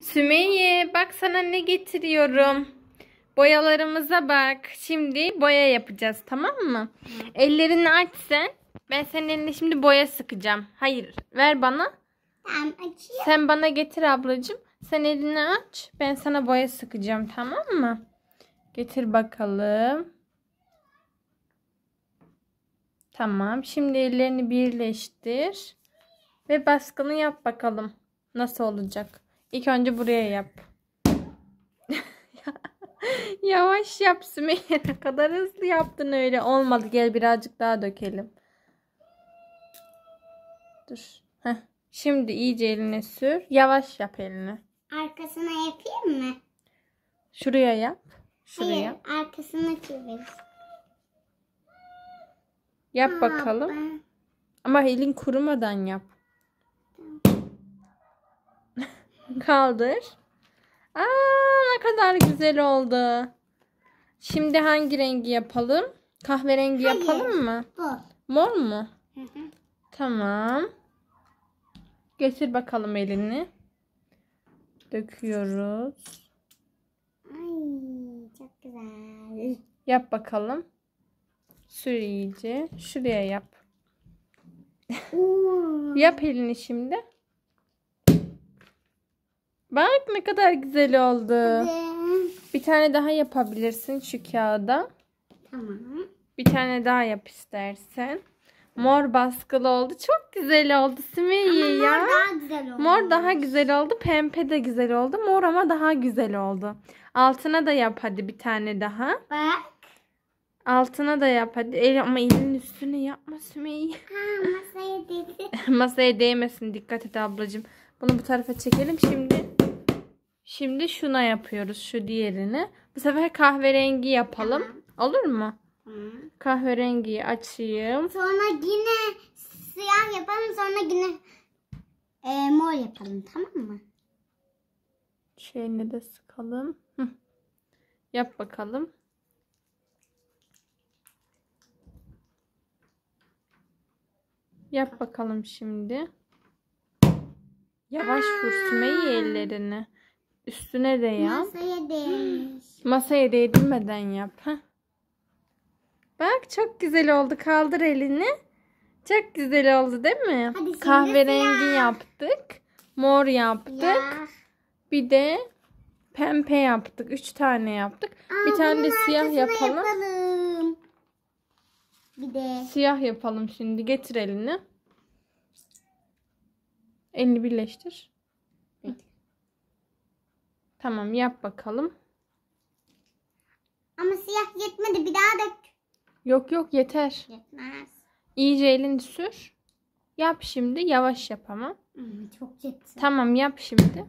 Sümeyye bak sana ne getiriyorum. Boyalarımıza bak. Şimdi boya yapacağız tamam mı? Ellerini aç sen. Ben senin eline şimdi boya sıkacağım. Hayır ver bana. Tamam açayım. Sen bana getir ablacığım. Sen elini aç. Ben sana boya sıkacağım tamam mı? Getir bakalım. Tamam. Şimdi ellerini birleştir. Ve baskını yap bakalım. Nasıl olacak? İlk önce buraya yap. Yavaş yap Sümeyye. Ne kadar hızlı yaptın öyle. Olmadı. Gel birazcık daha dökelim. Dur. Heh. Şimdi iyice eline sür. Yavaş yap elini. Arkasına yapayım mı? Şuraya yap. Şuraya. Hayır, arkasına çevir. Yap bakalım. Ama elin kurumadan yap. Kaldır. Aa ne kadar güzel oldu. Şimdi hangi rengi yapalım? Kahverengi Hayır, yapalım mı? Bu. Mor mu? Hı hı. Tamam. Getir bakalım elini. Döküyoruz. Ay çok güzel. Yap bakalım. Sür iyice. Şuraya yap. yap elini şimdi. Bak ne kadar güzel oldu. Bir tane daha yapabilirsin şu kağıda. Tamam. Bir tane daha yap istersen. Mor baskılı oldu. Çok güzel oldu Sümeyye ya. Mor daha güzel oldu. Mor daha güzel oldu. Pembe de güzel oldu. Mor ama daha güzel oldu. Altına da yap hadi bir tane daha. Bak. Altına da yap hadi. El, ama elin üstüne yapma Sümeyye. Ha, masaya değmesin. masaya değmesin. Dikkat et ablacığım. Bunu bu tarafa çekelim. Şimdi şimdi şuna yapıyoruz. Şu diğerini. Bu sefer kahverengi yapalım. Tamam. Olur mu? Hı. Kahverengiyi açayım. Sonra yine siyah yapalım. Sonra yine e, mor yapalım. Tamam mı? Şeyini de sıkalım. Hı. Yap bakalım. Yap bakalım şimdi. Yavaş vur Sümeyye ellerini. Üstüne de yap. Masaya değmiş. Masaya değdirmeden yap. Bak çok güzel oldu. Kaldır elini. Çok güzel oldu değil mi? Hadi Kahverengi siyah. yaptık. Mor yaptık. Ya. Bir de pembe yaptık. Üç tane yaptık. Aa, bir tane de siyah yapalım. yapalım. Bir de. Siyah yapalım şimdi. Getir elini. Elini birleştir. Bekle. Tamam yap bakalım. Ama siyah yetmedi bir daha dök. Yok yok yeter. Yetmez. İyice elini sür. Yap şimdi. Yavaş yap ama. Çok yetti. Tamam yap şimdi.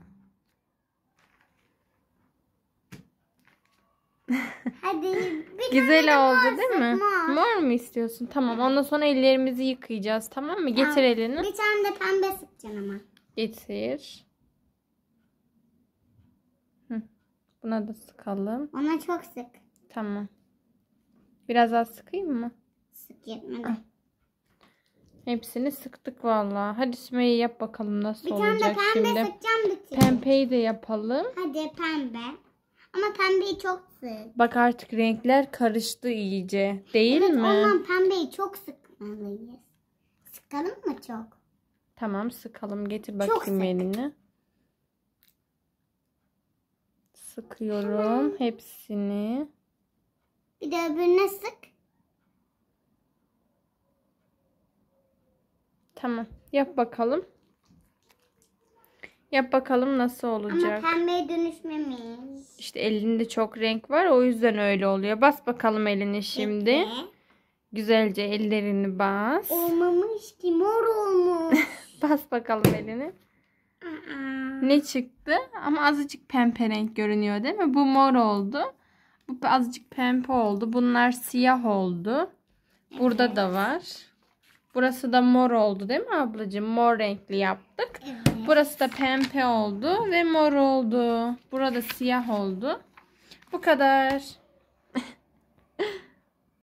Hadi. Bir Güzel oldu mor, değil mi? Mor. mor mu istiyorsun? Tamam. Ondan sonra ellerimizi yıkayacağız. Tamam mı? Getir tamam. elini. Bir tane de pembe sıkacaksın ama. Getir. Hı. Buna da sıkalım. Ona çok sık. Tamam. Biraz daha sıkayım mı? Sık yetmedi. Ah. Hepsini sıktık valla. Hadi Sümeyye yap bakalım nasıl olacak şimdi. Bir tane de pembe şimdi. sıkacağım bitir. Pempeyi de yapalım. Hadi pembe. Ama pembeyi çok sık. Bak artık renkler karıştı iyice. Değil evet, mi? Ondan pembeyi çok sıkmalıyız. Sıkalım mı çok? Tamam sıkalım. Getir bakayım çok sık. elini. Sıkıyorum Hı. hepsini. Bir de öbürüne sık. Tamam. Yap bakalım. Yap bakalım nasıl olacak. Ama pembeye dönüşmemiş. İşte elinde çok renk var o yüzden öyle oluyor. Bas bakalım elini şimdi. Peki. Güzelce ellerini bas. Olmamış ki mor olmuş. bas bakalım elini. Ne çıktı? Ama azıcık pembe renk görünüyor değil mi? Bu mor oldu. Bu azıcık pembe oldu. Bunlar siyah oldu. Burada evet. da var. Burası da mor oldu değil mi ablacığım? Mor renkli yaptık. Evet. Burası da pembe oldu ve mor oldu. Burada siyah oldu. Bu kadar.